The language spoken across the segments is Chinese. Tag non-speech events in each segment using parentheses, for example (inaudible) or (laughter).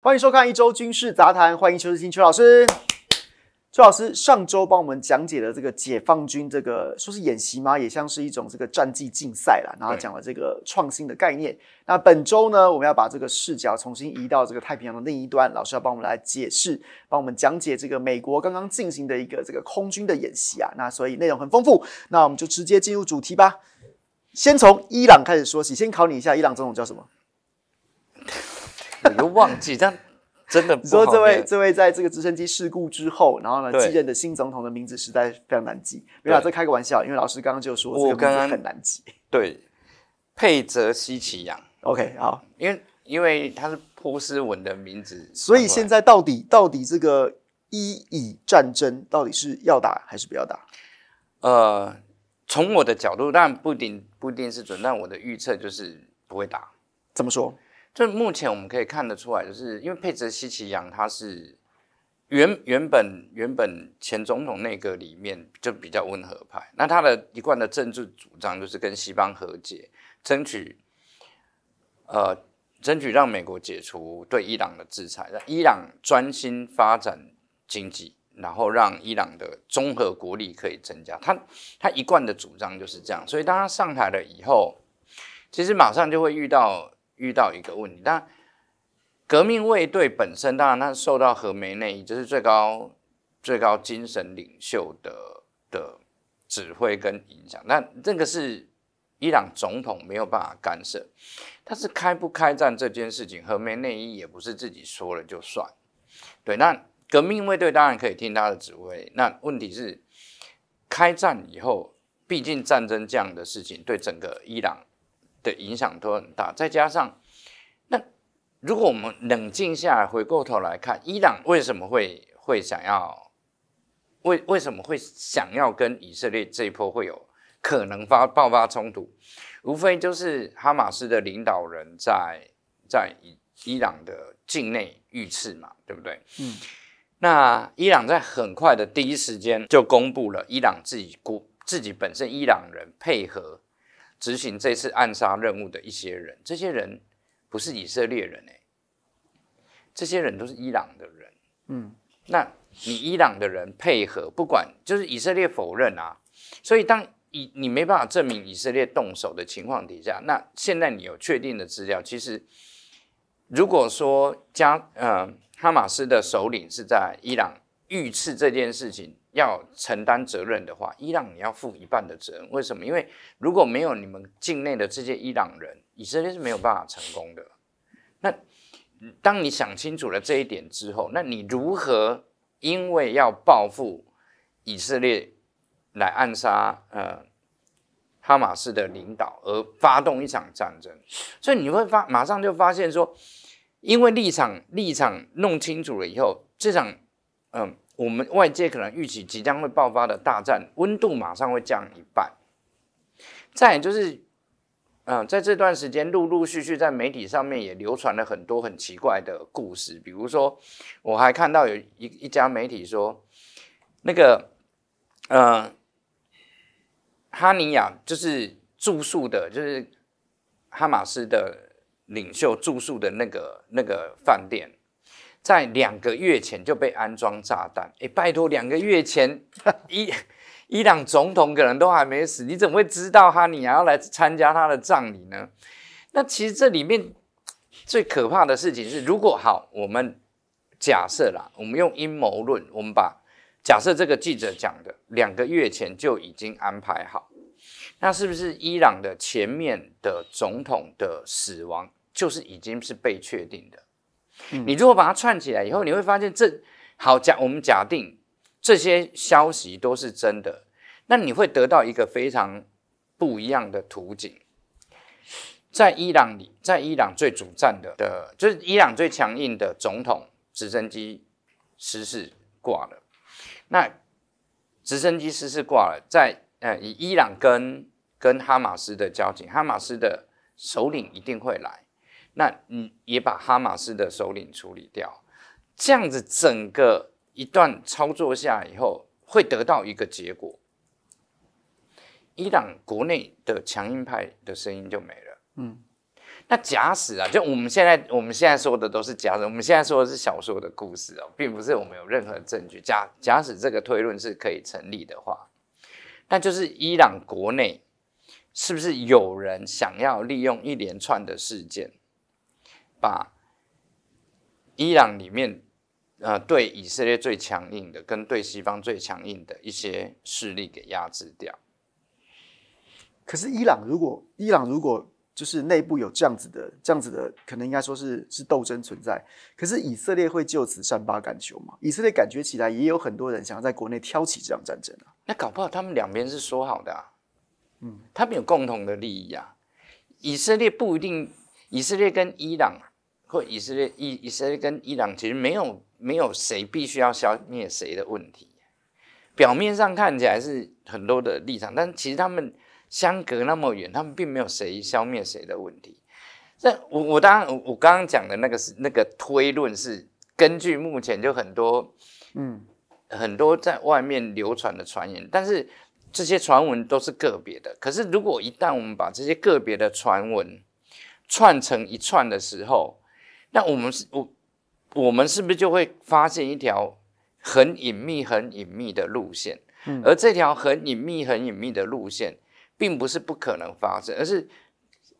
欢迎收看一周军事杂谈，欢迎邱志清邱老师。邱老师上周帮我们讲解了这个解放军这个说是演习吗？也像是一种这个战绩竞赛啦。然后讲了这个创新的概念。那本周呢，我们要把这个视角重新移到这个太平洋的另一端，老师要帮我们来解释，帮我们讲解这个美国刚刚进行的一个这个空军的演习啊。那所以内容很丰富。那我们就直接进入主题吧。先从伊朗开始说起，先考你一下，伊朗总统叫什么？又忘记，但真的不你说这位这位在这个直升机事故之后，然后呢继任的新总统的名字实在非常难记。没有，这开个玩笑，因为老师刚刚就说这个很难记。对，佩泽西奇扬。OK，好，因为因为他是波斯文的名字，所以现在到底到底这个伊以战争到底是要打还是不要打？呃，从我的角度，但然不一定不一定是准，但我的预测就是不会打。怎么说？以目前我们可以看得出来，就是因为佩泽西奇扬，他是原原本原本前总统内阁里面就比较温和派。那他的一贯的政治主张就是跟西方和解，争取呃争取让美国解除对伊朗的制裁，让伊朗专心发展经济，然后让伊朗的综合国力可以增加。他他一贯的主张就是这样。所以当他上台了以后，其实马上就会遇到。遇到一个问题，但革命卫队本身，当然它受到核梅内伊，就是最高最高精神领袖的的指挥跟影响。那这个是伊朗总统没有办法干涉，但是开不开战这件事情，核梅内伊也不是自己说了就算。对，那革命卫队当然可以听他的指挥。那问题是，开战以后，毕竟战争这样的事情，对整个伊朗。影响都很大，再加上，那如果我们冷静下来，回过头来看，伊朗为什么会会想要，为为什么会想要跟以色列这一波会有可能发爆发冲突，无非就是哈马斯的领导人在在伊伊朗的境内遇刺嘛，对不对？嗯，那伊朗在很快的第一时间就公布了伊朗自己估自己本身伊朗人配合。执行这次暗杀任务的一些人，这些人不是以色列人哎，这些人都是伊朗的人。嗯，那你伊朗的人配合，不管就是以色列否认啊，所以当以你没办法证明以色列动手的情况底下，那现在你有确定的资料，其实如果说加呃哈马斯的首领是在伊朗遇刺这件事情。要承担责任的话，伊朗你要负一半的责任。为什么？因为如果没有你们境内的这些伊朗人，以色列是没有办法成功的。那当你想清楚了这一点之后，那你如何因为要报复以色列来暗杀呃哈马斯的领导而发动一场战争？所以你会发马上就发现说，因为立场立场弄清楚了以后，这场嗯。我们外界可能预期即将会爆发的大战，温度马上会降一半。再就是，嗯，在这段时间，陆陆续续在媒体上面也流传了很多很奇怪的故事。比如说，我还看到有一一家媒体说，那个，呃，哈尼亚就是住宿的，就是哈马斯的领袖住宿的那个那个饭店。在两个月前就被安装炸弹？哎，拜托，两个月前 (laughs) 伊伊朗总统可能都还没死，你怎么会知道他？你还要来参加他的葬礼呢？那其实这里面最可怕的事情是，如果好，我们假设啦，我们用阴谋论，我们把假设这个记者讲的两个月前就已经安排好，那是不是伊朗的前面的总统的死亡就是已经是被确定的？你如果把它串起来以后，你会发现这好假。我们假定这些消息都是真的，那你会得到一个非常不一样的图景。在伊朗里，在伊朗最主战的的，就是伊朗最强硬的总统直升机失事挂了。那直升机失事挂了，在呃，以伊朗跟跟哈马斯的交情，哈马斯的首领一定会来。那你也把哈马斯的首领处理掉，这样子整个一段操作下以后，会得到一个结果，伊朗国内的强硬派的声音就没了。嗯，那假使啊，就我们现在我们现在说的都是假设，我们现在说的是小说的故事哦，并不是我们有任何证据。假假使这个推论是可以成立的话，那就是伊朗国内是不是有人想要利用一连串的事件？把伊朗里面，呃，对以色列最强硬的，跟对西方最强硬的一些势力给压制掉。可是，伊朗如果伊朗如果就是内部有这样子的这样子的，可能应该说是是斗争存在。可是，以色列会就此善罢甘休吗？以色列感觉起来也有很多人想要在国内挑起这场战争啊。那搞不好他们两边是说好的，嗯，他们有共同的利益啊。以色列不一定，以色列跟伊朗。或以色列、伊以色列跟伊朗其实没有没有谁必须要消灭谁的问题，表面上看起来是很多的立场，但其实他们相隔那么远，他们并没有谁消灭谁的问题。那我我当然我刚刚讲的那个是那个推论是根据目前就很多嗯很多在外面流传的传言，但是这些传闻都是个别的。可是如果一旦我们把这些个别的传闻串成一串的时候，那我们是，我我们是不是就会发现一条很隐秘、很隐秘的路线？嗯，而这条很隐秘、很隐秘的路线，并不是不可能发生，而是，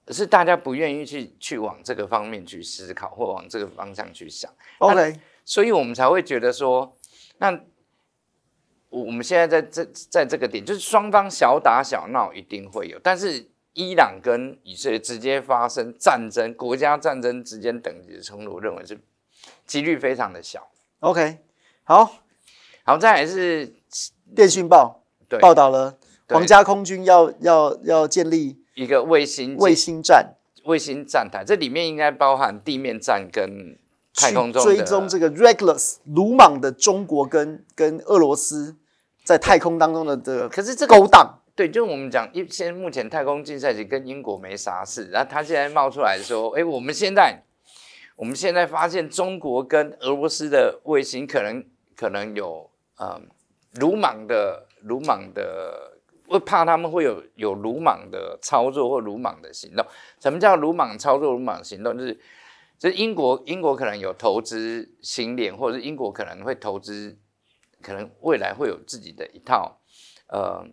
是大家不愿意去去往这个方面去思考，或往这个方向去想。OK，所以我们才会觉得说，那我我们现在在这在这个点，就是双方小打小闹一定会有，但是。伊朗跟以色列直接发生战争，国家战争之间等级的冲突，认为是几率非常的小。OK，好，好，再来是电讯报报道了，皇家空军要要要建立一个卫星卫星站卫星站台，这里面应该包含地面站跟太空中追踪这个 reckless 鲁莽的中国跟跟俄罗斯在太空当中的这个可是这勾当。对，就是我们讲，一现目前太空竞赛实跟英国没啥事，然后他现在冒出来说，哎，我们现在，我们现在发现中国跟俄罗斯的卫星可能可能有呃鲁莽的鲁莽的，我怕他们会有有鲁莽的操作或鲁莽的行动。什么叫鲁莽操作、鲁莽行动？就是就是英国英国可能有投资星链，或者是英国可能会投资，可能未来会有自己的一套，呃。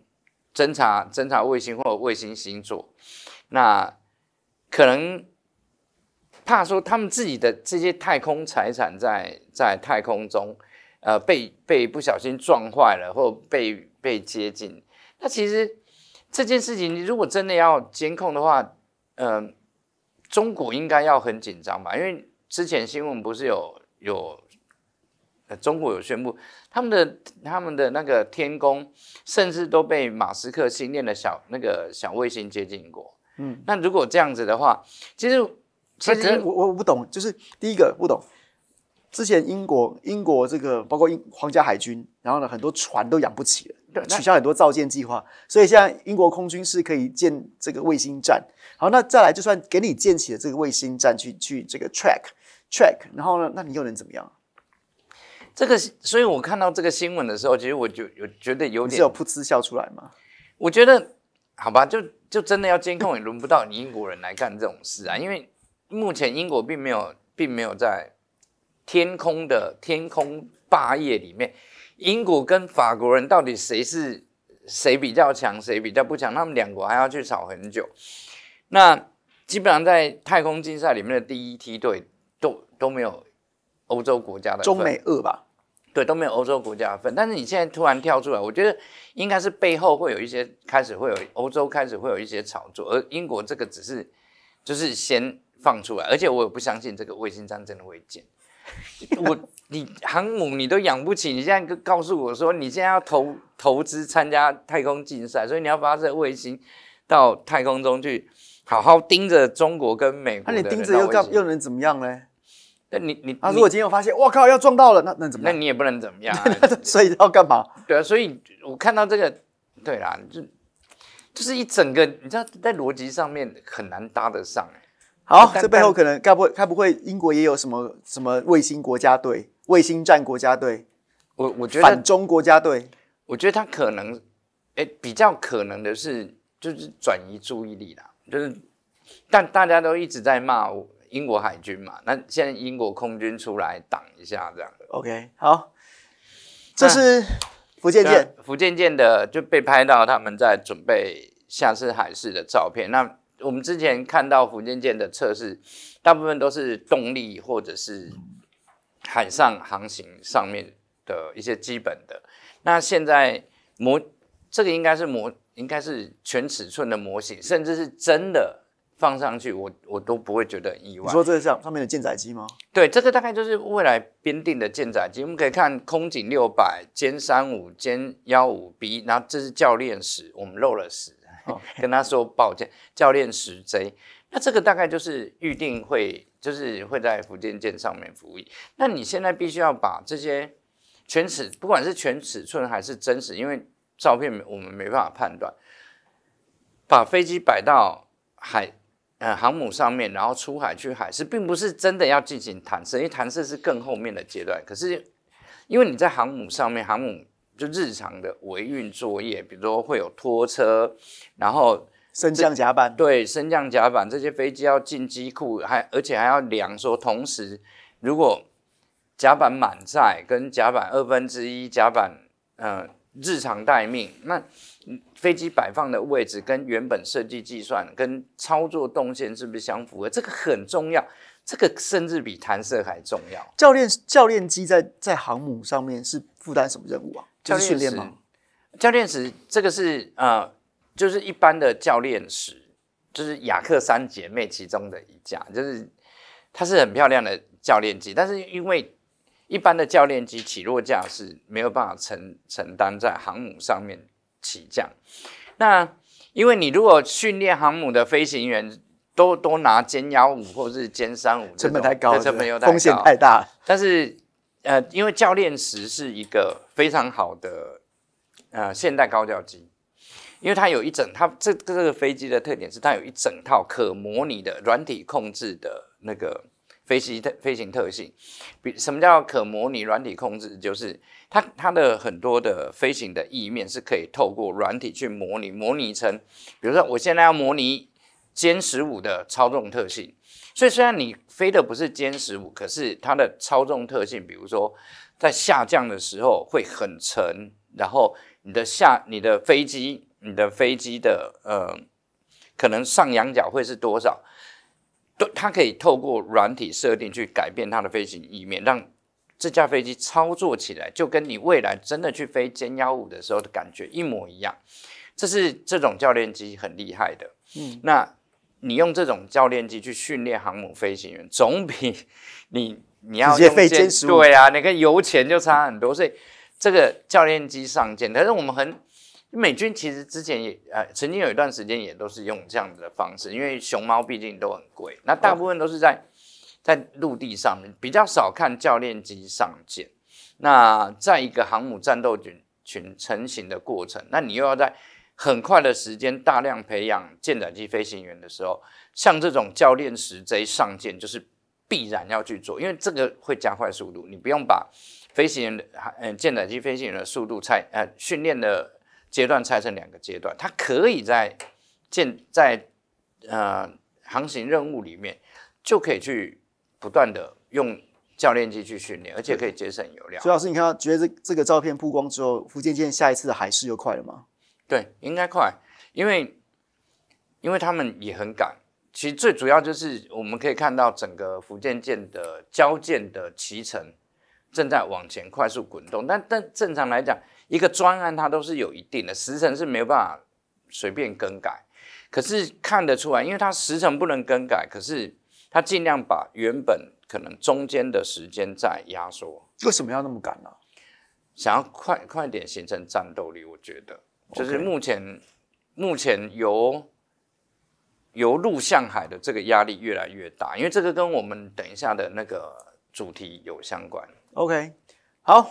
侦察侦察卫星或者卫星星座，那可能怕说他们自己的这些太空财产在在太空中，呃，被被不小心撞坏了，或被被接近。那其实这件事情，如果真的要监控的话，嗯，中国应该要很紧张吧？因为之前新闻不是有有。中国有宣布，他们的他们的那个天宫，甚至都被马斯克新建的小那个小卫星接近过。嗯，那如果这样子的话，其实其实我我不懂，就是第一个不懂。之前英国英国这个包括英皇家海军，然后呢很多船都养不起了，取消很多造舰计划，所以现在英国空军是可以建这个卫星站。好，那再来就算给你建起了这个卫星站，去去这个 track track，然后呢，那你又能怎么样？这个，所以我看到这个新闻的时候，其实我就有觉得有点是有噗嗤笑出来吗？我觉得好吧，就就真的要监控也轮不到你英国人来干这种事啊，因为目前英国并没有，并没有在天空的天空霸业里面，英国跟法国人到底谁是谁比较强，谁比较不强，他们两国还要去吵很久。那基本上在太空竞赛里面的第一梯队都都没有欧洲国家的中美二吧。对，都没有欧洲国家份，但是你现在突然跳出来，我觉得应该是背后会有一些开始会有欧洲开始会有一些炒作，而英国这个只是就是先放出来，而且我也不相信这个卫星战真的会建。我你航母你都养不起，你现在告诉我说你现在要投投资参加太空竞赛，所以你要发射卫星到太空中去，好好盯着中国跟美国那你盯着又干又能怎么样呢？但你你，他如果今天我发现，我靠，要撞到了，那那怎么？那你也不能怎么样，(laughs) 所以要干嘛？对啊，所以我看到这个，对啦，就就是一整个，你知道，在逻辑上面很难搭得上好，这背后可能该不会该不会英国也有什么什么卫星国家队、卫星战国家队？我我觉得反中国家队，我觉得他可能，哎，比较可能的是就是转移注意力啦，就是但大家都一直在骂我。英国海军嘛，那现在英国空军出来挡一下，这样 OK 好。这是福建舰，福建舰的就被拍到他们在准备下次海试的照片。那我们之前看到福建舰的测试，大部分都是动力或者是海上航行上面的一些基本的。那现在模这个应该是模，应该是全尺寸的模型，甚至是真的。放上去，我我都不会觉得很意外。你说这是上上面的舰载机吗？对，这个大概就是未来编定的舰载机。我们可以看空警六百、歼三五、歼幺五 B，然后这是教练室，我们漏了时，(laughs) 跟他说抱歉。教练室。J。那这个大概就是预定会，就是会在福建舰上面服役。那你现在必须要把这些全尺，不管是全尺寸还是真实，因为照片我们没办法判断，把飞机摆到海。呃，航母上面，然后出海去海试，并不是真的要进行弹射，因为弹射是更后面的阶段。可是，因为你在航母上面，航母就日常的维运作业，比如说会有拖车，然后升降甲板，对，升降甲板这些飞机要进机库，还而且还要量说，同时如果甲板满载跟甲板二分之一，甲板嗯日常待命那。飞机摆放的位置跟原本设计计算、跟操作动线是不是相符合？这个很重要，这个甚至比弹射还重要。教练教练机在在航母上面是负担什么任务啊？就是训练吗？教练室，这个是呃，就是一般的教练室，就是雅克三姐妹其中的一架，就是它是很漂亮的教练机，但是因为一般的教练机起落架是没有办法承承担在航母上面。起降，那因为你如果训练航母的飞行员都都拿歼幺五或者是歼三五，成本太高，成本又太高，风险太大。但是，呃，因为教练时是一个非常好的，呃，现代高教机，因为它有一整它这这个飞机的特点是它有一整套可模拟的软体控制的那个。飞机的飞行特性，比什么叫可模拟软体控制？就是它它的很多的飞行的意面是可以透过软体去模拟，模拟成，比如说我现在要模拟歼十五的操纵特性，所以虽然你飞的不是歼十五，可是它的操纵特性，比如说在下降的时候会很沉，然后你的下你的飞机，你的飞机的呃，可能上仰角会是多少？对，它可以透过软体设定去改变它的飞行，以免让这架飞机操作起来，就跟你未来真的去飞歼幺五的时候的感觉一模一样。这是这种教练机很厉害的。嗯，那你用这种教练机去训练航母飞行员，总比你你要直接飞歼十五，对啊，你看油钱就差很多，所以这个教练机上舰，但是我们很。美军其实之前也呃曾经有一段时间也都是用这样子的方式，因为熊猫毕竟都很贵，那大部分都是在在陆地上面比较少看教练机上舰。那在一个航母战斗群群成型的过程，那你又要在很快的时间大量培养舰载机飞行员的时候，像这种教练时一上舰就是必然要去做，因为这个会加快速度，你不用把飞行员的嗯舰载机飞行员的速度菜呃训练的。阶段拆成两个阶段，它可以在建在呃航行任务里面就可以去不断的用教练机去训练，而且可以节省油量。朱老师，你看到觉得这这个照片曝光之后，福建舰下一次的海试又快了吗？对，应该快，因为因为他们也很赶。其实最主要就是我们可以看到整个福建舰的交舰的脐程正在往前快速滚动，但但正常来讲。一个专案，它都是有一定的时程，是没有办法随便更改。可是看得出来，因为它时程不能更改，可是它尽量把原本可能中间的时间再压缩。为什么要那么赶呢？想要快快点形成战斗力，我觉得就是目前目前由由陆向海的这个压力越来越大，因为这个跟我们等一下的那个主题有相关。OK，好。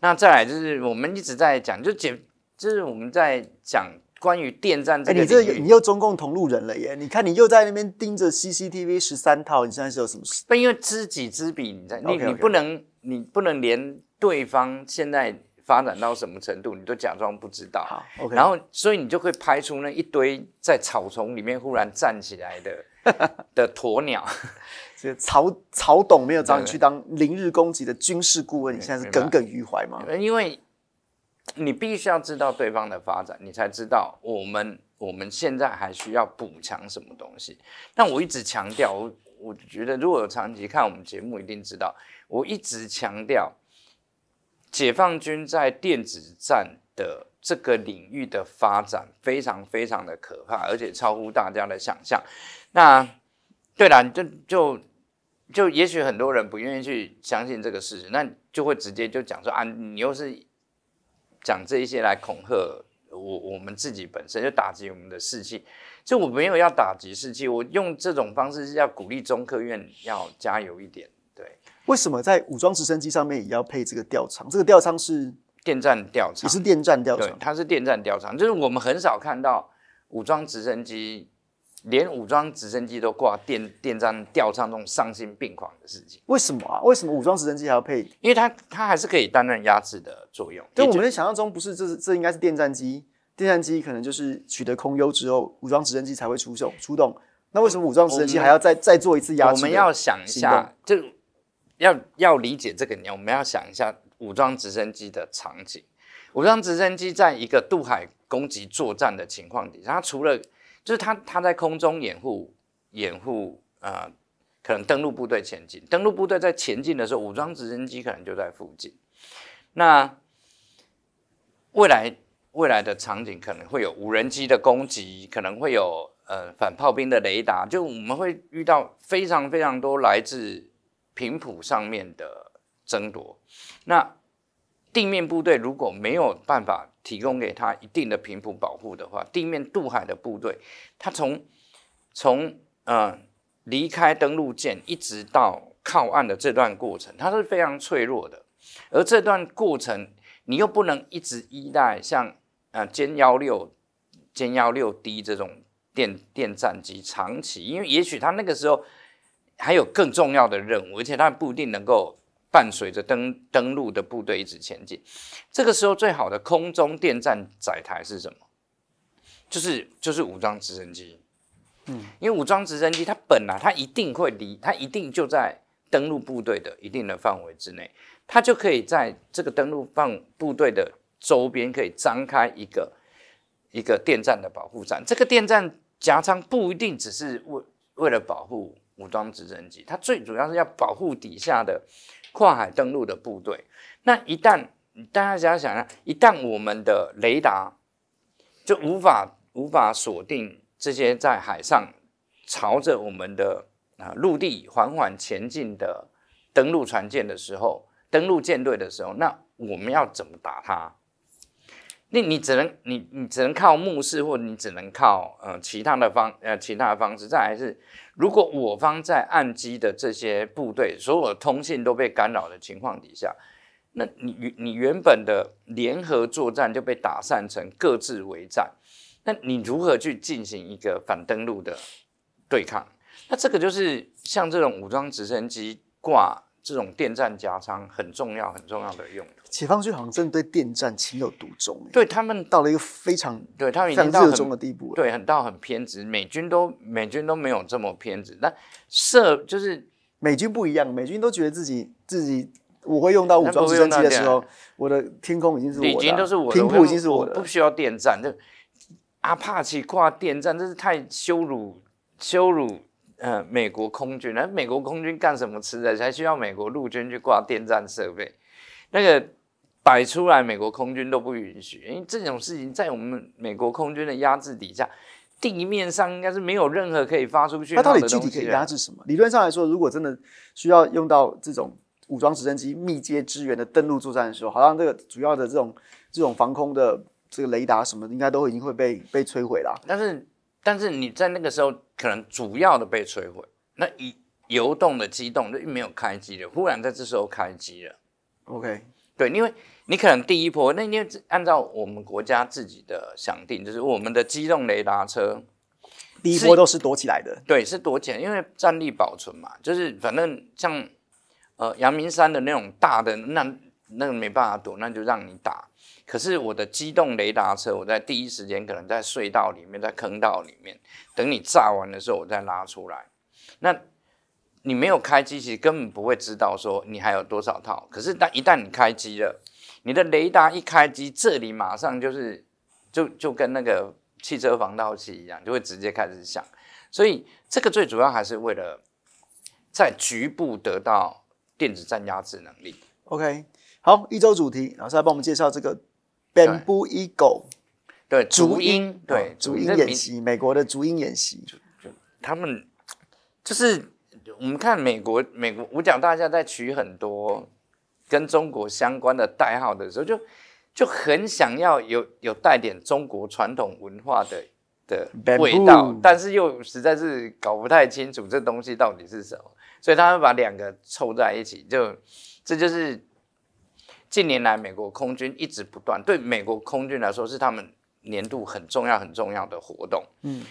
那再来就是我们一直在讲，就解，就是我们在讲关于电站这个。哎，你这你又中共同路人了耶！你看你又在那边盯着 CCTV 十三套，你现在是有什么事？但因为知己知彼，你在你你不能你不能连对方现在发展到什么程度，你都假装不知道。好，然后所以你就会拍出那一堆在草丛里面忽然站起来的 (laughs) 的鸵鸟。曹曹董没有找你去当零日攻击的军事顾问，你现在是耿耿于怀吗？因为，你必须要知道对方的发展，你才知道我们我们现在还需要补强什么东西。但我一直强调，我我觉得如果有长期看我们节目，一定知道，我一直强调，解放军在电子战的这个领域的发展非常非常的可怕，而且超乎大家的想象。那对了，就就。就也许很多人不愿意去相信这个事实，那就会直接就讲说啊，你又是讲这一些来恐吓我，我们自己本身就打击我们的士气。就我没有要打击士气，我用这种方式是要鼓励中科院要加油一点。对，为什么在武装直升机上面也要配这个吊舱？这个吊舱是电站吊舱，也是电站吊舱，它是电站吊舱，就是我们很少看到武装直升机。连武装直升机都挂电电站吊舱，这种丧心病狂的事情，为什么啊？为什么武装直升机还要配？因为它它还是可以担任压制的作用。对，我们的想象中不是这这应该是电战机，电战机可能就是取得空优之后，武装直升机才会出手出动。那为什么武装直升机还要再再做一次压制？我们要想一下，就要要理解这个点。我们要想一下武装直升机的场景，武装直升机在一个渡海攻击作战的情况底下，它除了。就是他，他在空中掩护，掩护啊，可能登陆部队前进。登陆部队在前进的时候，武装直升机可能就在附近。那未来未来的场景可能会有无人机的攻击，可能会有呃反炮兵的雷达，就我们会遇到非常非常多来自频谱上面的争夺。那地面部队如果没有办法。提供给他一定的频谱保护的话，地面渡海的部队，他从从呃离开登陆舰，一直到靠岸的这段过程，它是非常脆弱的。而这段过程，你又不能一直依赖像啊歼幺六、歼幺六 D 这种电电战机长期，因为也许他那个时候还有更重要的任务，而且他不一定能够。伴随着登登陆的部队一直前进，这个时候最好的空中电站载台是什么？就是就是武装直升机，嗯，因为武装直升机它本来它一定会离它一定就在登陆部队的一定的范围之内，它就可以在这个登陆放部队的周边可以张开一个一个电站的保护站。这个电站夹仓不一定只是为为了保护武装直升机，它最主要是要保护底下的。跨海登陆的部队，那一旦大家想想，一旦我们的雷达就无法无法锁定这些在海上朝着我们的啊陆地缓缓前进的登陆船舰的时候，登陆舰队的时候，那我们要怎么打它？那你只能你你只能靠目视，或者你只能靠呃其他的方呃其他的方式。再来是，如果我方在岸基的这些部队，所有通信都被干扰的情况底下，那你你原本的联合作战就被打散成各自为战，那你如何去进行一个反登陆的对抗？那这个就是像这种武装直升机挂。这种电站加仓很重要，很重要的用途。解放军好像真的对电站情有独钟。对他们到了一个非常对他们已经到了很的地步。对，很到很偏执。美军都美军都没有这么偏执。但设就是美军不一样，美军都觉得自己自己我会用到武装直升机的时候，我的天空已经是我的，已经都是我的，已经是我的，不需要电站。就阿帕奇挂电站真是太羞辱，羞辱。呃，美国空军，那美国空军干什么吃的？才需要美国陆军去挂电站设备，那个摆出来，美国空军都不允许，因为这种事情在我们美国空军的压制底下，地面上应该是没有任何可以发出去。那到底具体可以压制什么？理论上来说，如果真的需要用到这种武装直升机密接支援的登陆作战的时候，好像这个主要的这种这种防空的这个雷达什么，应该都已经会被被摧毁了。但是。但是你在那个时候可能主要的被摧毁，那一游动的机动就没有开机了，忽然在这时候开机了。OK，对，因为你可能第一波，那因为按照我们国家自己的想定，就是我们的机动雷达车，第一波都是躲起来的。对，是躲起来，因为战力保存嘛，就是反正像呃阳明山的那种大的那那个没办法躲，那就让你打。可是我的机动雷达车，我在第一时间可能在隧道里面，在坑道里面，等你炸完的时候，我再拉出来。那你没有开机，其实根本不会知道说你还有多少套。可是但一旦你开机了，你的雷达一开机，这里马上就是就就跟那个汽车防盗器一样，就会直接开始响。所以这个最主要还是为了在局部得到电子战压制能力。OK，好，一周主题，老师来帮我们介绍这个。Bamboo Eagle，对，竹鹰，对，竹鹰演习，美国的竹鹰演习，他们就是我们看美国，美国五角大将在取很多跟中国相关的代号的时候，就就很想要有有带点中国传统文化的的味道，但是又实在是搞不太清楚这东西到底是什么，所以他们把两个凑在一起，就这就是。近年来，美国空军一直不断。对美国空军来说，是他们年度很重要、很重要的活动。嗯，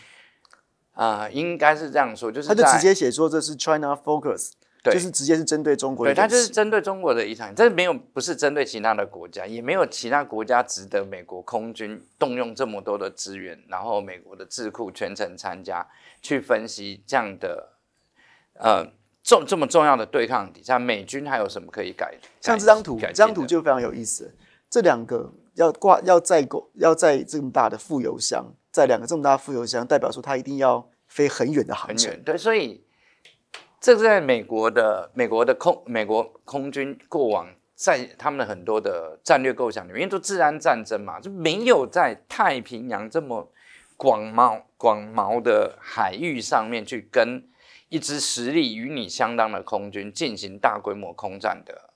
啊，应该是这样说，就是他就直接写说这是 China Focus，对，就是直接是针对中国。对，他就是针对中国的遗产，这是没有，不是针对其他的国家，也没有其他国家值得美国空军动用这么多的资源，然后美国的智库全程参加去分析这样的，呃。这么重要的对抗底下，美军还有什么可以改？像这张图，这张图就非常有意思。这两个要挂，要载够，要载这么大的副油箱，在两个这么大的副油箱，代表说它一定要飞很远的航程。对，所以这是在美国的美国的空美国空军过往在他们的很多的战略构想里面，因为做治安战争嘛，就没有在太平洋这么广袤广袤的海域上面去跟。一支实力与你相当的空军进行大规模空战的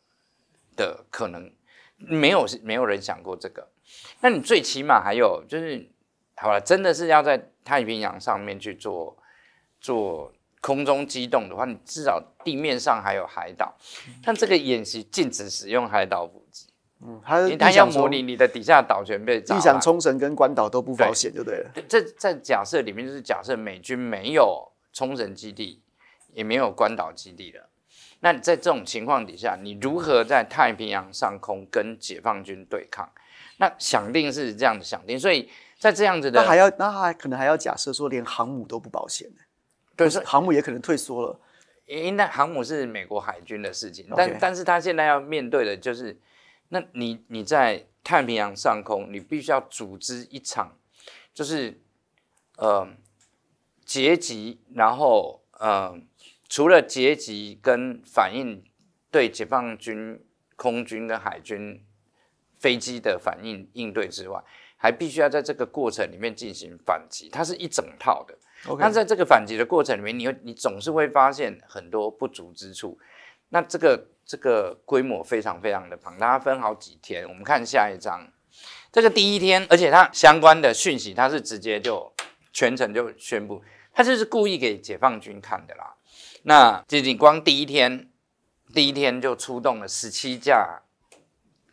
的可能，没有没有人想过这个。那你最起码还有就是，好了，真的是要在太平洋上面去做做空中机动的话，你至少地面上还有海岛。但这个演习禁止使用海岛补给，嗯，他他要模拟你的底下岛全被炸你想冲绳跟关岛都不保险就对了。这在假设里面就是假设美军没有。冲绳基地也没有关岛基地了，那在这种情况底下，你如何在太平洋上空跟解放军对抗？那想定是这样子想定，所以在这样子的，那还要那还可能还要假设说，连航母都不保险呢？对，是航母也可能退缩了，因那航母是美国海军的事情，但但是他现在要面对的就是，那你你在太平洋上空，你必须要组织一场，就是呃。结集，然后嗯，除了结集跟反应对解放军空军跟海军飞机的反应应对之外，还必须要在这个过程里面进行反击，它是一整套的。那在这个反击的过程里面，你会你总是会发现很多不足之处。那这个这个规模非常非常的庞大，分好几天。我们看下一张，这个第一天，而且它相关的讯息，它是直接就。全程就宣布，他就是故意给解放军看的啦。那这你光第一天，第一天就出动了十七架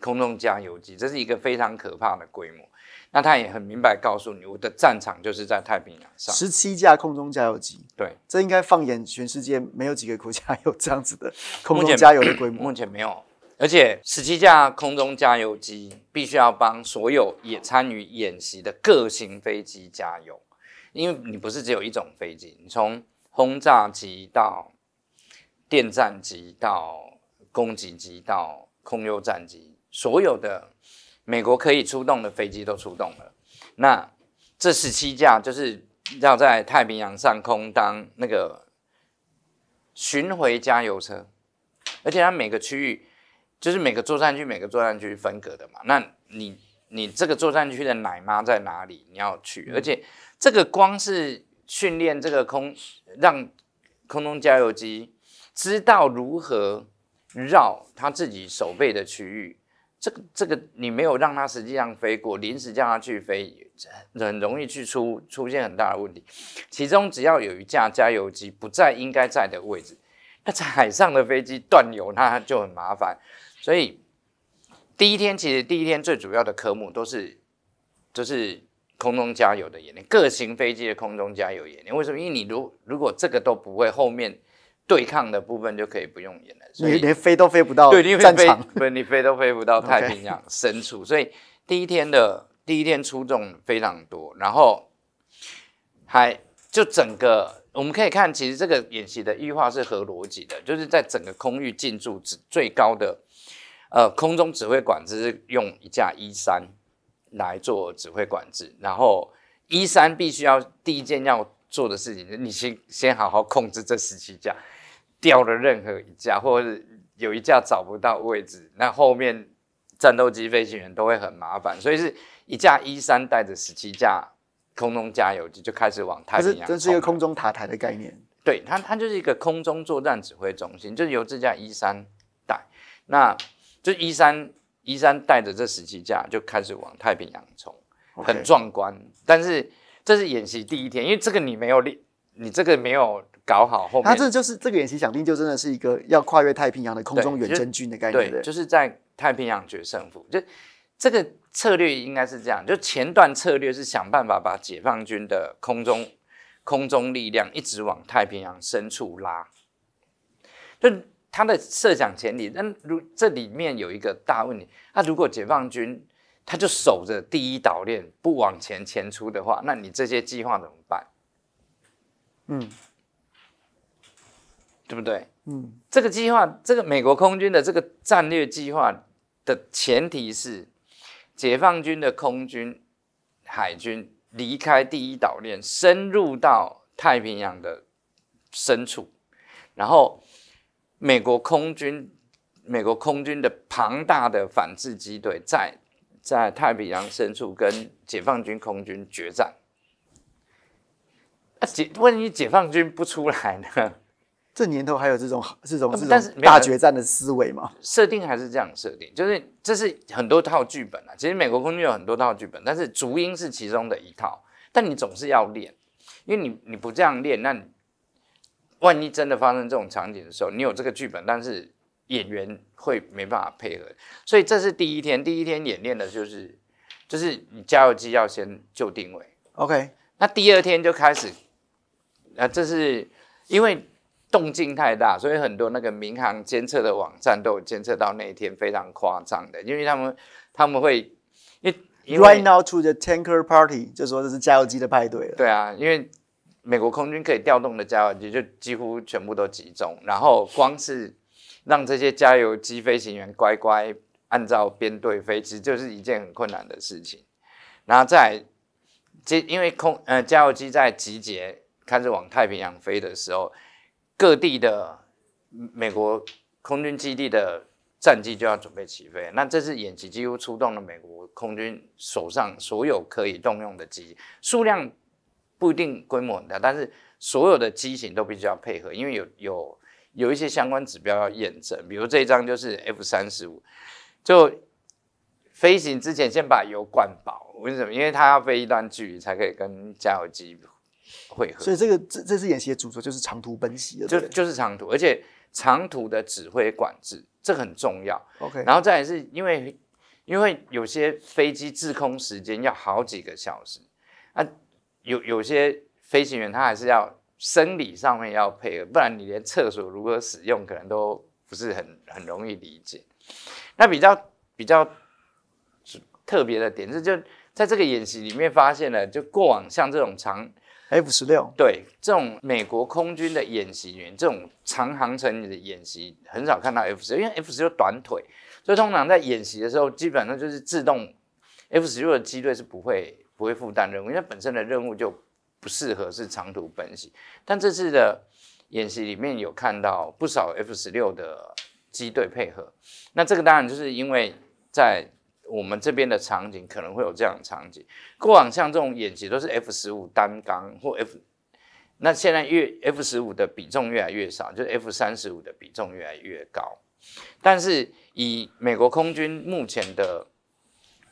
空中加油机，这是一个非常可怕的规模。那他也很明白告诉你，我的战场就是在太平洋上。十七架空中加油机，对，这应该放眼全世界，没有几个国家有这样子的空中加油的规模。目前没有，而且十七架空中加油机必须要帮所有也参与演习的各型飞机加油。因为你不是只有一种飞机，你从轰炸机到电战机，到攻击机，到空优战机，所有的美国可以出动的飞机都出动了。那这十七架就是要在太平洋上空当那个巡回加油车，而且它每个区域就是每个作战区，每个作战区分隔的嘛。那你你这个作战区的奶妈在哪里？你要去，而且。这个光是训练这个空，让空中加油机知道如何绕它自己手背的区域。这个这个你没有让它实际上飞过，临时叫它去飞，很容易去出出现很大的问题。其中只要有一架加油机不在应该在的位置，那在海上的飞机断油，那就很麻烦。所以第一天，其实第一天最主要的科目都是就是。空中加油的演练，各型飞机的空中加油演练。为什么？因为你如如果这个都不会，后面对抗的部分就可以不用演了，所以连飞都飞不到对战不你飞都飞不到太 (laughs) 平洋深处。所以第一天的第一天出动非常多，然后还就整个我们可以看，其实这个演习的预化是合逻辑的，就是在整个空域进驻指最高的呃空中指挥管制用一架一三。来做指挥管制，然后一三必须要第一件要做的事情，你先先好好控制这十七架，掉了任何一架，或者是有一架找不到位置，那后面战斗机飞行员都会很麻烦，所以是一架一三带着十七架空中加油机就开始往太平洋。这是一个空中塔台的概念，对它它就是一个空中作战指挥中心，就是由这架一三带，那就一三。一三带着这十七架就开始往太平洋冲，很壮观。但是这是演习第一天，因为这个你没有练，你这个没有搞好。后面他这就是这个演习想定就真的是一个要跨越太平洋的空中远征军的概念，对，就是在太平洋决胜负。就这个策略应该是这样，就前段策略是想办法把解放军的空中空中力量一直往太平洋深处拉。就他的设想前提，那如这里面有一个大问题，那如果解放军他就守着第一岛链不往前前出的话，那你这些计划怎么办？嗯，对不对？嗯，这个计划，这个美国空军的这个战略计划的前提是，解放军的空军、海军离开第一岛链，深入到太平洋的深处，然后。美国空军，美国空军的庞大的反制机队在在太平洋深处跟解放军空军决战。那解，万一解放军不出来呢？这年头还有这种、这种、这种大决战的思维吗？设定还是这样设定，就是这是很多套剧本啊。其实美国空军有很多套剧本，但是足音是其中的一套。但你总是要练，因为你你不这样练，那你。万一真的发生这种场景的时候，你有这个剧本，但是演员会没办法配合，所以这是第一天。第一天演练的就是，就是你加油机要先就定位，OK。那第二天就开始，啊，这是因为动静太大，所以很多那个民航监测的网站都有监测到那一天非常夸张的，因为他们他们会，因为 Right now，出的 Tanker Party 就说这是加油机的派对了。对啊，因为。美国空军可以调动的加油机就几乎全部都集中，然后光是让这些加油机飞行员乖乖按照编队飞，其实就是一件很困难的事情。然后在这，因为空呃加油机在集结开始往太平洋飞的时候，各地的美国空军基地的战机就要准备起飞。那这次演习几乎出动了美国空军手上所有可以动用的机数量。不一定规模很大，但是所有的机型都必须要配合，因为有有有一些相关指标要验证。比如这张就是 F 三十五，就飞行之前先把油灌饱，为什么？因为它要飞一段距离才可以跟加油机会合。所以这个这这次演习的主轴就是长途奔袭就就是长途，而且长途的指挥管制这很重要。OK，然后再来是因为因为有些飞机滞空时间要好几个小时啊。有有些飞行员他还是要生理上面要配合，不然你连厕所如何使用可能都不是很很容易理解。那比较比较是特别的点是就在这个演习里面发现了，就过往像这种长 F 十六对这种美国空军的演习员，这种长航程的演习很少看到 F 十六，因为 F 十六短腿，所以通常在演习的时候基本上就是自动 F 十六的机队是不会。不会负担任务，因为本身的任务就不适合是长途奔袭。但这次的演习里面有看到不少 F 十六的机队配合，那这个当然就是因为在我们这边的场景可能会有这样的场景。过往像这种演习都是 F 十五单缸或 F，那现在越 F 十五的比重越来越少，就是 F 三十五的比重越来越高。但是以美国空军目前的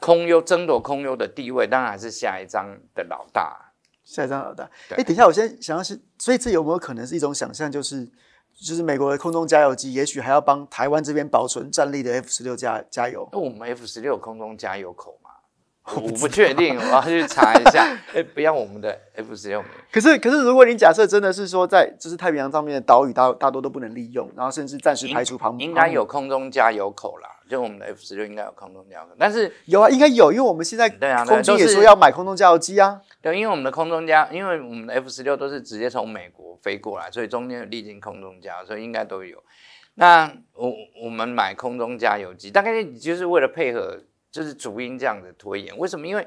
空优争夺空优的地位，当然还是下一章的老大。下一章老大，哎，等一下，我先想要是，所以这有没有可能是一种想象，就是就是美国的空中加油机，也许还要帮台湾这边保存战力的 F 十六加加油？那我们 F 十六空中加油口吗？我不确定，我要去查一下。(laughs) 哎，不要我们的 F 十六。可是，可是，如果你假设真的是说，在就是太平洋上面的岛屿大大多都不能利用，然后甚至暂时排除旁，边，应该有空中加油口啦。就我们的 F 十六应该有空中加油，口，但是有啊，应该有，因为我们现在对啊，空军也说要买空中加油机啊。对，因为我们的空中加，因为我们的 F 十六都是直接从美国飞过来，所以中间有历经空中加，所以应该都有。那我我们买空中加油机，大概就是为了配合。就是主音这样子拖延，为什么？因为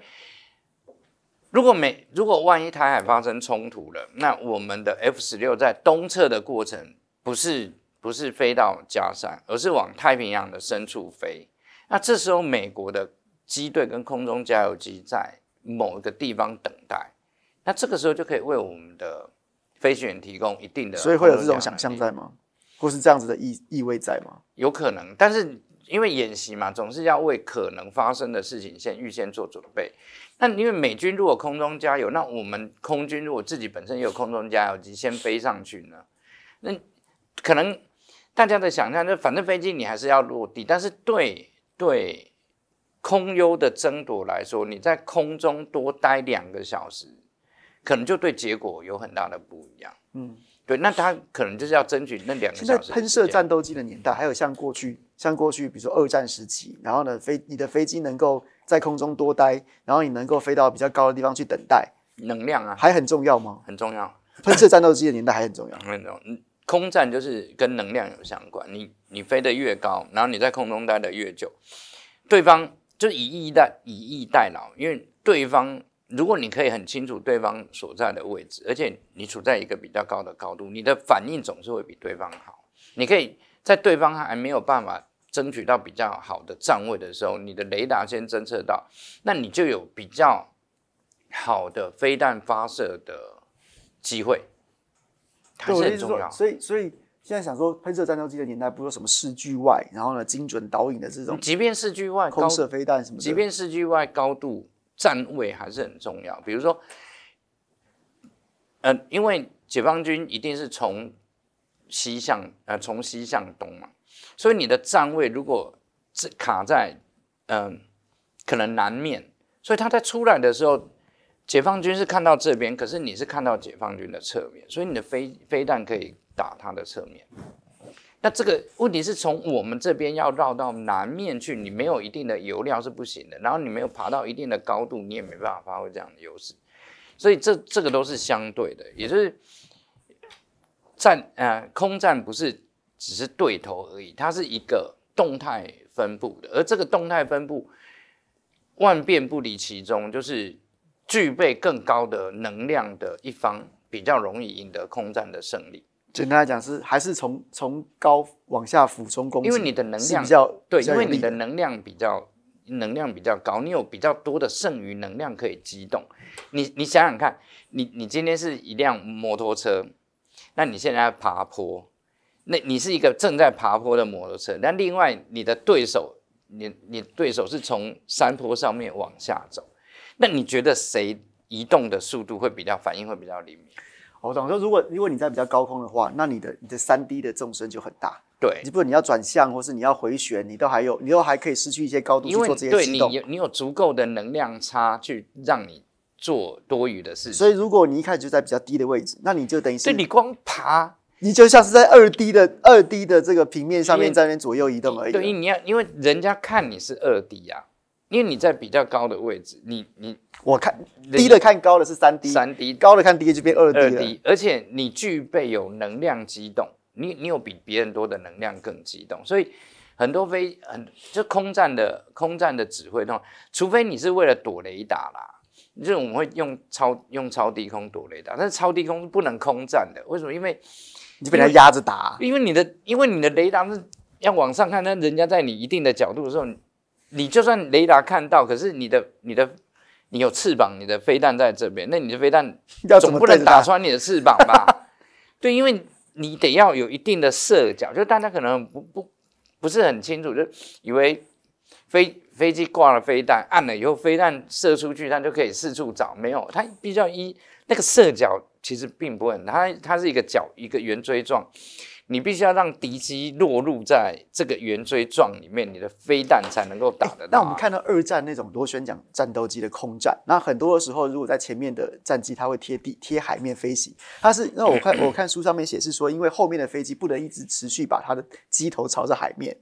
如果美如果万一台海发生冲突了，那我们的 F 十六在东侧的过程，不是不是飞到加山，而是往太平洋的深处飞。那这时候美国的机队跟空中加油机在某一个地方等待，那这个时候就可以为我们的飞行员提供一定的。所以会有这种想象在吗？或是这样子的意意味在吗？有可能，但是。因为演习嘛，总是要为可能发生的事情先预先做准备。那因为美军如果空中加油，那我们空军如果自己本身有空中加油机先飞上去呢，那可能大家的想象就反正飞机你还是要落地。但是对对，空优的争夺来说，你在空中多待两个小时，可能就对结果有很大的不一样。嗯。对，那他可能就是要争取那两个小时。现在喷射战斗机的年代，还有像过去，像过去，比如说二战时期，然后呢，飞你的飞机能够在空中多待，然后你能够飞到比较高的地方去等待，能量啊，还很重要吗？很重要，喷射战斗机的年代还很重要，很重要。空战就是跟能量有相关，你你飞得越高，然后你在空中待得越久，对方就以逸待以逸待劳，因为对方。如果你可以很清楚对方所在的位置，而且你处在一个比较高的高度，你的反应总是会比对方好。你可以在对方还没有办法争取到比较好的站位的时候，你的雷达先侦测到，那你就有比较好的飞弹发射的机会，还是很重所以，所以现在想说，喷射战斗机的年代，不说什么四距外，然后呢，精准导引的这种，即便四距外空射飞弹，什么，即便四距外高度。站位还是很重要，比如说，呃，因为解放军一定是从西向呃从西向东嘛，所以你的站位如果这卡在嗯可能南面，所以他在出来的时候，解放军是看到这边，可是你是看到解放军的侧面，所以你的飞飞弹可以打他的侧面。那这个问题是从我们这边要绕到南面去，你没有一定的油料是不行的。然后你没有爬到一定的高度，你也没办法发挥这样的优势。所以这这个都是相对的，也就是战呃空战不是只是对头而已，它是一个动态分布的。而这个动态分布，万变不离其中，就是具备更高的能量的一方，比较容易赢得空战的胜利。简单来讲是还是从从高往下俯冲攻击，因为你的能量比较对，因为你的能量比较能量比较高，你有比较多的剩余能量可以机动。你你想想看，你你今天是一辆摩托车，那你现在爬坡，那你是一个正在爬坡的摩托车。那另外你的对手，你你对手是从山坡上面往下走，那你觉得谁移动的速度会比较，反应会比较灵敏？我懂。说，如果如果你在比较高空的话，那你的你的三 D 的纵深就很大。对，你不管你要转向，或是你要回旋，你都还有，你都还可以失去一些高度去做这些行动。你有你有足够的能量差去让你做多余的事情。所以，如果你一开始就在比较低的位置，那你就等于是你光爬，你就像是在二 D 的二 D 的这个平面上面在那左右移动而已。对，你要因为人家看你是二 D 呀。因为你在比较高的位置，你你我看低的看高的，是三 D 三 D 高的看低的就变二二 D，而且你具备有能量机动，你你有比别人多的能量更机动，所以很多飞很就空战的空战的指挥呢，除非你是为了躲雷达啦，这种会用超用超低空躲雷达，但是超低空是不能空战的，为什么？因为你被他压着打，因为你的因为你的雷达是要往上看，那人家在你一定的角度的时候。你就算雷达看到，可是你的你的你有翅膀，你的飞弹在这边，那你的飞弹总不能打穿你的翅膀吧？(laughs) 对，因为你得要有一定的射角，就大家可能不不不是很清楚，就以为飞飞机挂了飞弹，按了以后飞弹射出去，它就可以四处找，没有，它必须要一那个射角其实并不很它它是一个角，一个圆锥状。你必须要让敌机落入在这个圆锥状里面，你的飞弹才能够打得到。那我们看到二战那种螺旋桨战斗机的空战，那很多的时候，如果在前面的战机，它会贴地、贴海面飞行。它是，那我看我看书上面写是说，因为后面的飞机不能一直持续把它的机头朝着海面，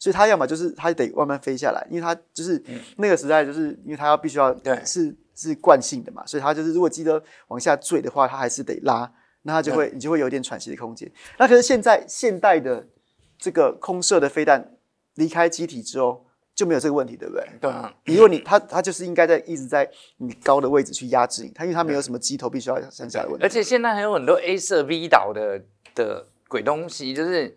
所以它要么就是它得慢慢飞下来，因为它就是那个时代，就是因为它要必须要对，是是惯性的嘛，所以它就是如果记得往下坠的话，它还是得拉。那它就会你就会有点喘息的空间。那可是现在现代的这个空射的飞弹离开机体之后就没有这个问题，对不对？对。啊。如果你它它就是应该在一直在你高的位置去压制你，它因为它没有什么机头必须要向下的问题。而且现在还有很多 A 射 V 导的的鬼东西，就是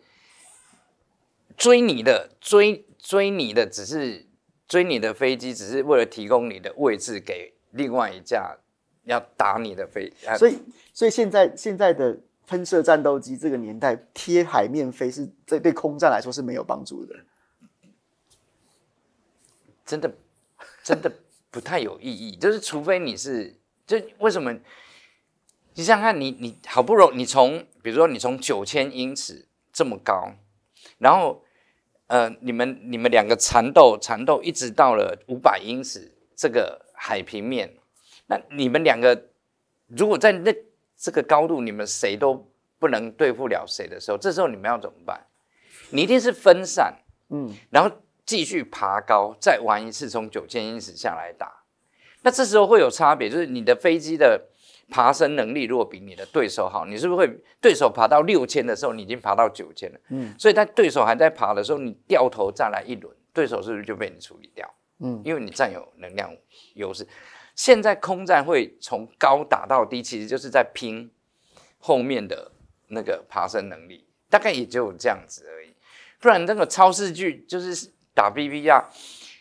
追你的追追你的只是追你的飞机，只是为了提供你的位置给另外一架。要打你的飞，所以所以现在现在的喷射战斗机这个年代贴海面飞是这对空战来说是没有帮助的，真的真的不太有意义。就是除非你是，就为什么？你想想看，你你好不容易，你从比如说你从九千英尺这么高，然后呃，你们你们两个缠斗缠斗，一直到了五百英尺这个海平面。那你们两个如果在那这个高度，你们谁都不能对付了谁的时候，这时候你们要怎么办？你一定是分散，嗯，然后继续爬高，再玩一次从九千英尺下来打。那这时候会有差别，就是你的飞机的爬升能力如果比你的对手好，你是不是会对手爬到六千的时候，你已经爬到九千了？嗯，所以在对手还在爬的时候，你掉头再来一轮，对手是不是就被你处理掉？嗯，因为你占有能量优势。现在空战会从高打到低，其实就是在拼后面的那个爬升能力，大概也就这样子而已。不然那个超视距就是打 BVR，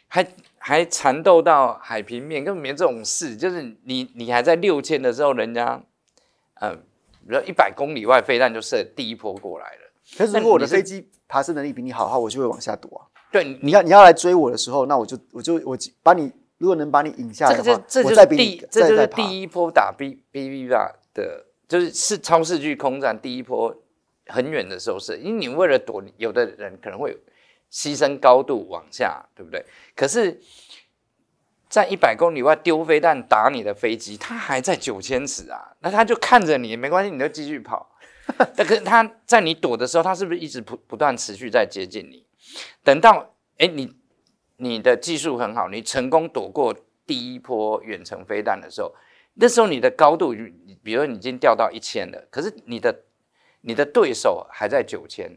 还还缠斗到海平面，根本没这种事。就是你你还在六千的时候，人家嗯，比如一百公里外飞弹就射第一波过来了。可是如果我的飞机爬升能力比你好，话，我就会往下躲啊。对，你要你要来追我的时候，那我就我就我把你。如果能把你引下，这个这就是第这就是第一波打 B B B R 的，就是是超视距空战第一波很远的时候，是因为你为了躲，有的人可能会牺牲高度往下，对不对？可是，在一百公里外丢飞弹打你的飞机，他还在九千尺啊，那他就看着你，没关系，你就继续跑。但可是他在你躲的时候，他是不是一直不不断持续在接近你？等到哎你。你的技术很好，你成功躲过第一波远程飞弹的时候，那时候你的高度，比如你已经掉到一千了，可是你的你的对手还在九千，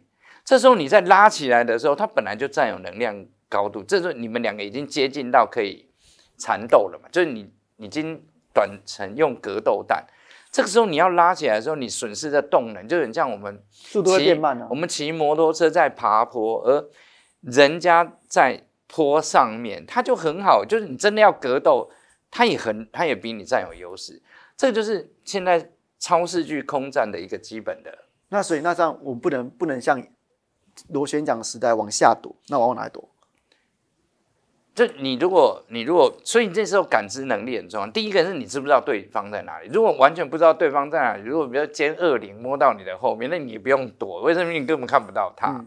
这时候你在拉起来的时候，它本来就占有能量高度，这时候你们两个已经接近到可以缠斗了嘛，就是你已经短程用格斗弹，这个时候你要拉起来的时候，你损失的动能，就很像我们速度会变慢了，我们骑摩托车在爬坡，而人家在。坡上面，它就很好，就是你真的要格斗，它也很，它也比你占有优势。这就是现在超视距空战的一个基本的。那所以，那这样我不能不能像螺旋桨时代往下躲，那往哪躲？就你如果你如果，所以你这时候感知能力很重要。第一个是你知不知道对方在哪里？如果完全不知道对方在哪里，如果比如歼二零摸到你的后面，那你不用躲，为什么？你根本看不到它。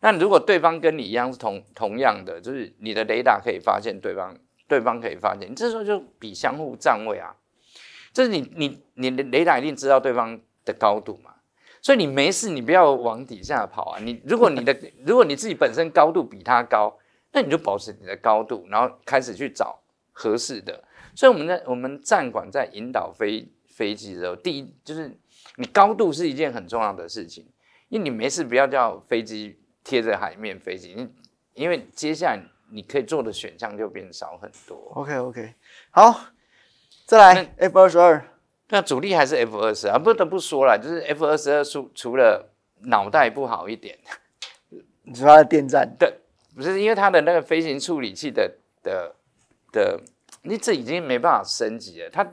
那如果对方跟你一样是同同样的，就是你的雷达可以发现对方，对方可以发现你，这时候就比相互站位啊。就是你你你的雷达一定知道对方的高度嘛，所以你没事，你不要往底下跑啊。你如果你的 (laughs) 如果你自己本身高度比他高，那你就保持你的高度，然后开始去找合适的。所以我们在我们站管在引导飞飞机的时候，第一就是你高度是一件很重要的事情，因为你没事不要叫飞机。贴着海面飞行，因因为接下来你可以做的选项就变少很多。OK OK，好，再来 F 二十二，那主力还是 F 二十二，不得不说了，就是 F 二十二除除了脑袋不好一点，说它的电站，对，不是因为它的那个飞行处理器的的的，你这已经没办法升级了，它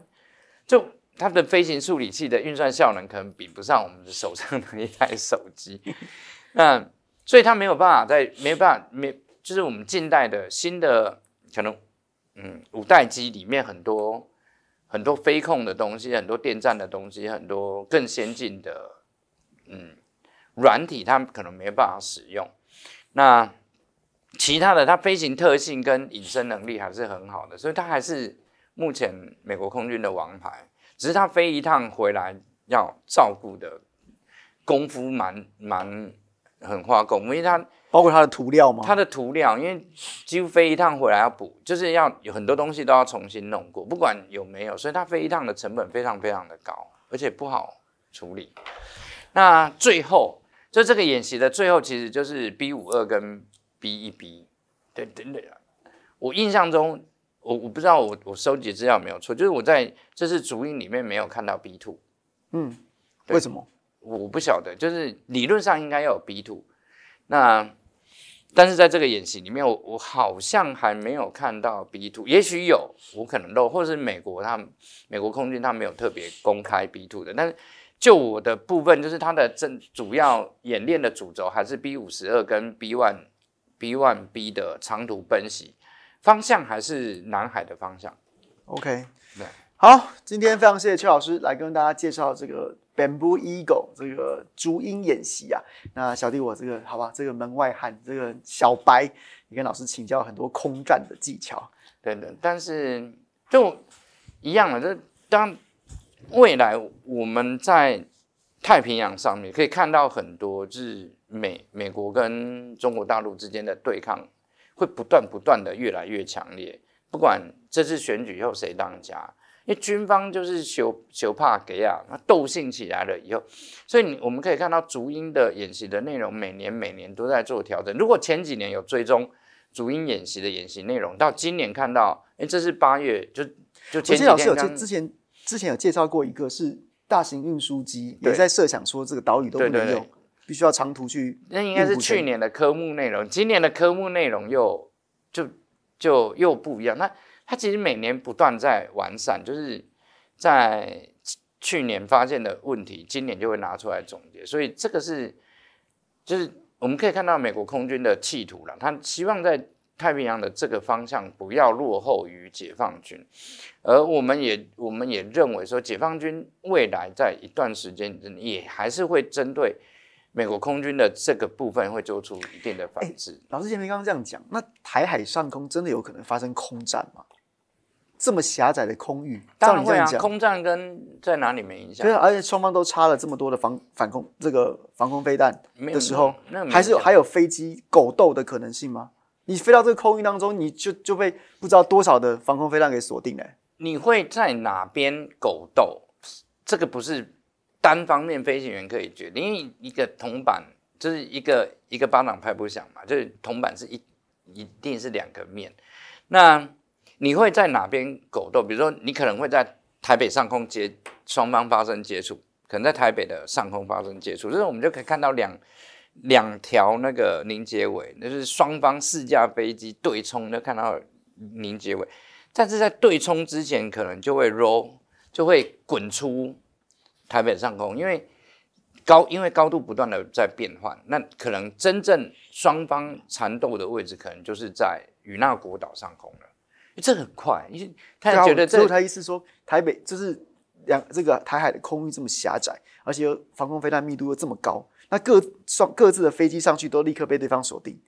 就它的飞行处理器的运算效能可能比不上我们手上的一台手机，那。所以它没有办法在，没有办法，没，就是我们近代的新的可能，嗯，五代机里面很多很多飞控的东西，很多电站的东西，很多更先进的嗯软体，它可能没办法使用。那其他的它飞行特性跟隐身能力还是很好的，所以它还是目前美国空军的王牌。只是它飞一趟回来要照顾的功夫蛮蛮。很花工，因为它包括它的涂料吗？它的涂料，因为几乎飞一趟回来要补，就是要有很多东西都要重新弄过，不管有没有，所以它飞一趟的成本非常非常的高，而且不好处理。那最后就这个演习的最后，其实就是 B 五二跟 B 一 B，对，对对。我印象中，我我不知道我我收集资料没有错，就是我在这是主音里面没有看到 B two，嗯，为什么？我不晓得，就是理论上应该要有 B two，那但是在这个演习里面，我我好像还没有看到 B two，也许有，我可能漏，或者是美国他美国空军他没有特别公开 B two 的，但是就我的部分，就是它的正主要演练的主轴还是 B 五十二跟 B one B one B 的长途奔袭方向还是南海的方向。OK，好，今天非常谢谢邱老师来跟大家介绍这个。Bamboo Eagle 这个竹鹰演习啊，那小弟我这个好吧，这个门外汉，这个小白，也跟老师请教很多空战的技巧等等，但是就一样嘛，就当未来我们在太平洋上面可以看到很多，就是美美国跟中国大陆之间的对抗会不断不断的越来越强烈，不管这次选举后谁当家。因为军方就是求修怕给啊，那斗性起来了以后，所以你我们可以看到足音的演习的内容，每年每年都在做调整。如果前几年有追踪足音演习的演习内容，到今年看到，哎，这是八月就就。前记老师有之前之前有介绍过一个，是大型运输机也在设想说这个岛屿都不能用，必须要长途去。那应该是去年的科目内容，今年的科目内容又就就又不一样那。它其实每年不断在完善，就是在去年发现的问题，今年就会拿出来总结。所以这个是，就是我们可以看到美国空军的企图了。他希望在太平洋的这个方向不要落后于解放军，而我们也我们也认为说，解放军未来在一段时间内也还是会针对美国空军的这个部分会做出一定的反制。老师前面刚刚这样讲，那台海上空真的有可能发生空战吗？这么狭窄的空域，当然会啊，空战跟在哪里没影响。对，而且双方都插了这么多的防反空这个防空飞弹的时候，还是有还有飞机狗斗的可能性吗？你飞到这个空域当中，你就就被不知道多少的防空飞弹给锁定了。你会在哪边狗斗？这个不是单方面飞行员可以决定，因为一个铜板就是一个一个巴掌拍不响嘛，就是铜板是一一定是两个面，那。你会在哪边狗斗？比如说，你可能会在台北上空接双方发生接触，可能在台北的上空发生接触，就是我们就可以看到两两条那个凝结尾，那是双方四架飞机对冲，就看到凝结尾，但是在对冲之前，可能就会 roll，就会滚出台北上空，因为高因为高度不断的在变换，那可能真正双方缠斗的位置，可能就是在与那国岛上空了。这很快，因为他觉得，所以他意思说，台北就是两这个台海的空域这么狭窄，而且又防空飞弹密度又这么高，那各双各自的飞机上去都立刻被对方锁定。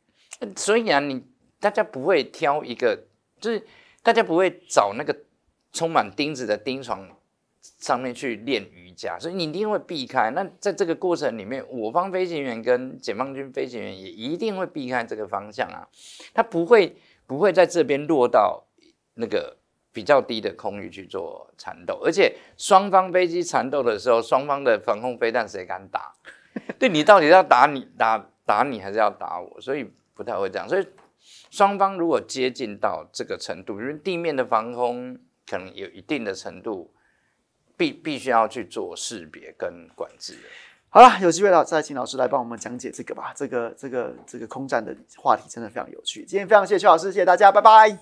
所以啊，你大家不会挑一个，就是大家不会找那个充满钉子的钉床上面去练瑜伽，所以你一定会避开。那在这个过程里面，我方飞行员跟解放军飞行员也一定会避开这个方向啊，他不会不会在这边落到。那个比较低的空域去做缠斗，而且双方飞机缠斗的时候，双方的防空飞弹谁敢打？(laughs) 对你到底要打你打打你，还是要打我？所以不太会这样。所以双方如果接近到这个程度，因为地面的防空，可能有一定的程度必必须要去做识别跟管制。好了，有机会了再请老师来帮我们讲解这个吧。这个这个这个空战的话题真的非常有趣。今天非常谢谢邱老师，谢谢大家，拜拜。